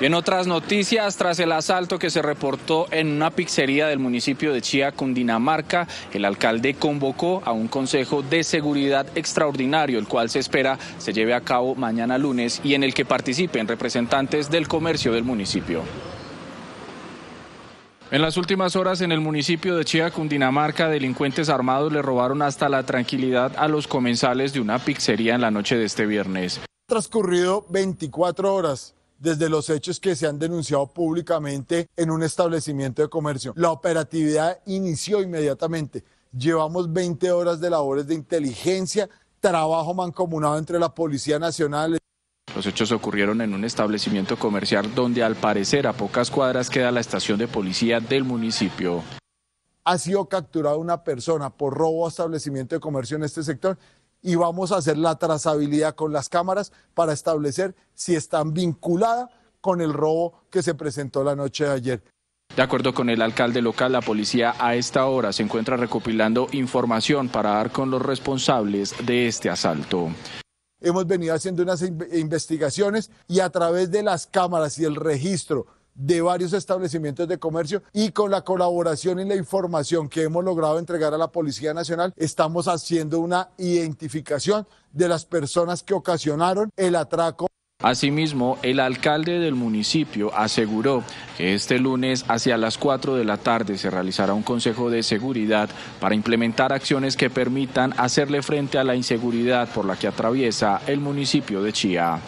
en otras noticias, tras el asalto que se reportó en una pizzería del municipio de Chía, Cundinamarca, el alcalde convocó a un consejo de seguridad extraordinario, el cual se espera se lleve a cabo mañana lunes y en el que participen representantes del comercio del municipio. En las últimas horas en el municipio de Chía, Cundinamarca, delincuentes armados le robaron hasta la tranquilidad a los comensales de una pizzería en la noche de este viernes. Transcurrido 24 horas desde los hechos que se han denunciado públicamente en un establecimiento de comercio. La operatividad inició inmediatamente. Llevamos 20 horas de labores de inteligencia, trabajo mancomunado entre la Policía Nacional, los hechos ocurrieron en un establecimiento comercial donde al parecer a pocas cuadras queda la estación de policía del municipio. Ha sido capturada una persona por robo a establecimiento de comercio en este sector y vamos a hacer la trazabilidad con las cámaras para establecer si están vinculadas con el robo que se presentó la noche de ayer. De acuerdo con el alcalde local, la policía a esta hora se encuentra recopilando información para dar con los responsables de este asalto. Hemos venido haciendo unas investigaciones y a través de las cámaras y el registro de varios establecimientos de comercio y con la colaboración y la información que hemos logrado entregar a la Policía Nacional, estamos haciendo una identificación de las personas que ocasionaron el atraco. Asimismo, el alcalde del municipio aseguró que este lunes hacia las 4 de la tarde se realizará un consejo de seguridad para implementar acciones que permitan hacerle frente a la inseguridad por la que atraviesa el municipio de Chía.